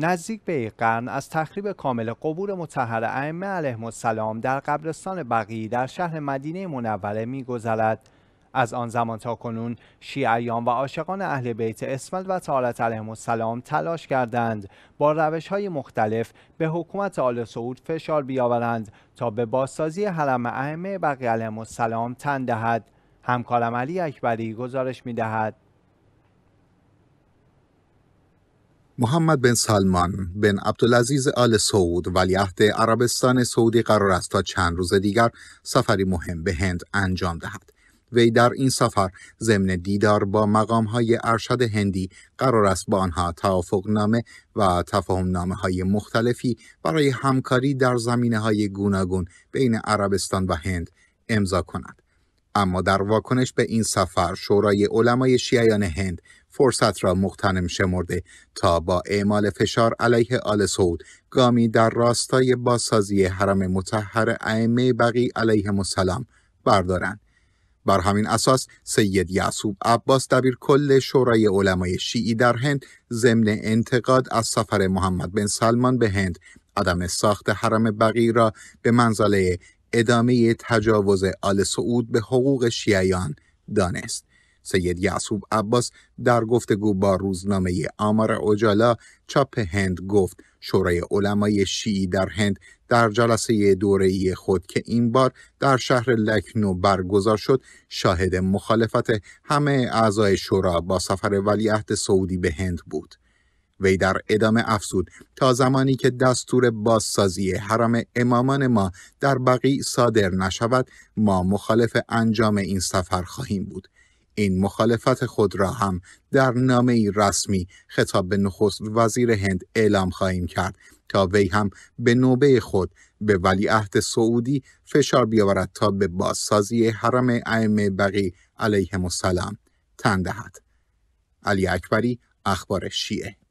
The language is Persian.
نزدیک به یک قرن از تخریب کامل قبور متحر ائمه علیهم السلام در قبرستان بقی در شهر مدینه منوره میگذرد از آن زمان تا کنون شیعیان و عاشقان اهل بیت اسمت و تارت علیهم السلام تلاش کردند با روش های مختلف به حکومت آل سعود فشار بیاورند تا به بازسازی حرم ائمه بقی علیهم السلام تن دهد همکارم علی اکبری گزارش می دهد. محمد بن سلمان بن عبدالعزیز آل سعود ولیعهد عربستان سعودی قرار است تا چند روز دیگر سفری مهم به هند انجام دهد وی در این سفر ضمن دیدار با مقام های ارشد هندی قرار است با آنها توافق نامه و تفاهم نامه های مختلفی برای همکاری در زمینه های گوناگون بین عربستان و هند امضا کند. اما در واکنش به این سفر شورای علمای شیعیان هند فرصت را مختنم شمرده تا با اعمال فشار علیه آل سعود گامی در راستای بازسازی حرم متحر ائمه بقی علیه مسلم بردارند بر همین اساس سید یعصوب عباس دبیر کل شورای علمای شیعی در هند ضمن انتقاد از سفر محمد بن سلمان به هند عدم ساخت حرم بقی را به منزله ادامه تجاوز آل سعود به حقوق شیعیان دانست سید یعصوب عباس در گفتگو با روزنامه آمار اوجالا چاپ هند گفت شورای علمای شیعی در هند در جلسه دوره خود که این بار در شهر لکنو برگزار شد شاهد مخالفت همه اعضای شورا با سفر ولیعهد سعودی به هند بود. وی در ادامه افزود تا زمانی که دستور بازسازی حرم امامان ما در بقی صادر نشود ما مخالف انجام این سفر خواهیم بود این مخالفت خود را هم در نامه رسمی خطاب به نخست وزیر هند اعلام خواهیم کرد تا وی هم به نوبه خود به ولیعهد سعودی فشار بیاورد تا به بازسازی حرم ائمه بقی علیهم السلام تن دهد علی اکبری اخبار شیعه